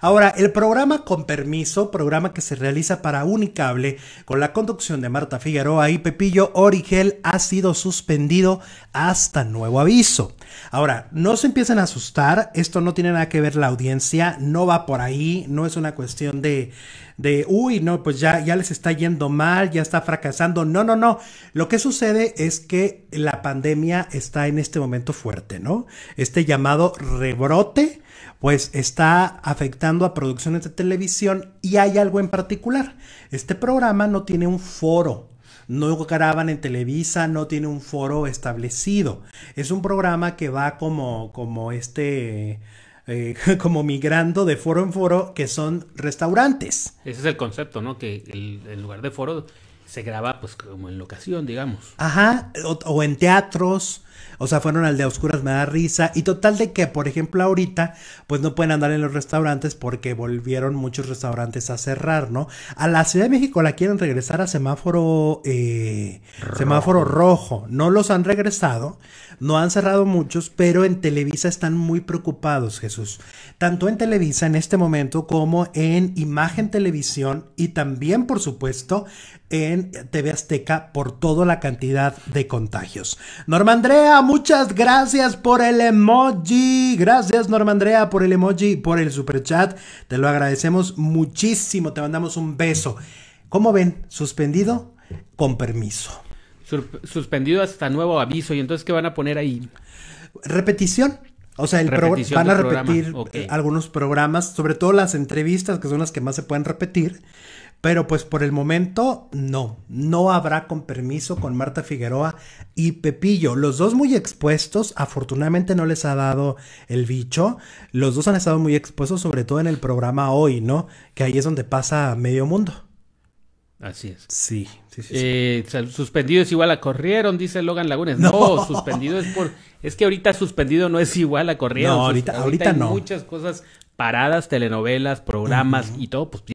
Ahora, el programa Con Permiso, programa que se realiza para Unicable con la conducción de Marta Figueroa y Pepillo Origel, ha sido suspendido hasta nuevo aviso. Ahora, no se empiecen a asustar, esto no tiene nada que ver la audiencia, no va por ahí, no es una cuestión de, uy, no, pues ya, ya les está yendo mal, ya está fracasando. No, no, no. Lo que sucede es que la pandemia está en este momento fuerte, ¿no? Este llamado rebrote, pues está afectando a producciones de televisión y hay algo en particular. Este programa no tiene un foro, no graban en Televisa, no tiene un foro establecido. Es un programa que va como, como este... Eh, como migrando de foro en foro, que son restaurantes. Ese es el concepto, ¿no? Que en el lugar de foro se graba pues como en locación, digamos. Ajá, o, en teatros, o sea, fueron al de Oscuras me da risa y total de que, por ejemplo, ahorita pues no pueden andar en los restaurantes porque volvieron muchos restaurantes a cerrar, ¿no? A la Ciudad de México la quieren regresar a semáforo eh, semáforo rojo. No los han regresado, no han cerrado muchos, pero en Televisa están muy preocupados, Jesús. Tanto en Televisa en este momento como en Imagen Televisión y también, por supuesto, en TV Azteca por toda la cantidad de contagios. Norma Andrea, muchas gracias por el emoji. Gracias Norma Andrea por el emoji, por el chat Te lo agradecemos muchísimo. Te mandamos un beso. ¿Cómo ven? Suspendido con permiso. Suspendido hasta nuevo aviso. ¿Y entonces qué van a poner ahí? Repetición. O sea, el van a repetir algunos programas, sobre todo las entrevistas, que son las que más se pueden repetir. Pero pues por el momento no, no habrá con permiso con Marta Figueroa y Pepillo. Los dos muy expuestos, afortunadamente no les ha dado el bicho. Los dos han estado muy expuestos, sobre todo en el programa hoy, ¿no? Que ahí es donde pasa medio mundo. Así es. Sí, sí, sí. Eh, suspendido es igual a corrieron, dice Logan Lagunes. No. suspendido es por. Es que ahorita suspendido no es igual a corrieron. No, ahorita, no. hay Muchas cosas paradas, telenovelas, programas y todo, pues